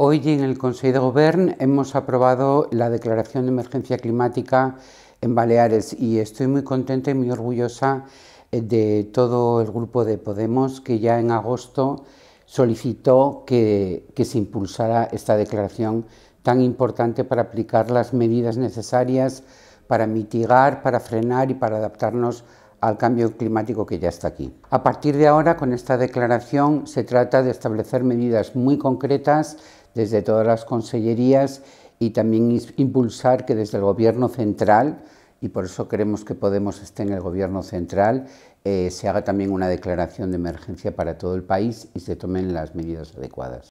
Hoy en el Consejo de Gobierno hemos aprobado la declaración de emergencia climática en Baleares y estoy muy contenta y muy orgullosa eh, de todo el grupo de Podemos que ya en agosto solicitó que, se impulsara esta declaración tan importante para aplicar las medidas necesarias para mitigar, para frenar y para adaptarnos al cambio climático que ya está aquí. A partir de ahora, con esta declaración, se trata de establecer medidas muy concretas desde todas las consellerías y también impulsar que desde el Gobierno central, y por eso queremos que Podemos esté en el Gobierno central, eh, se haga también una declaración de emergencia para todo el país y se tomen las medidas adecuadas.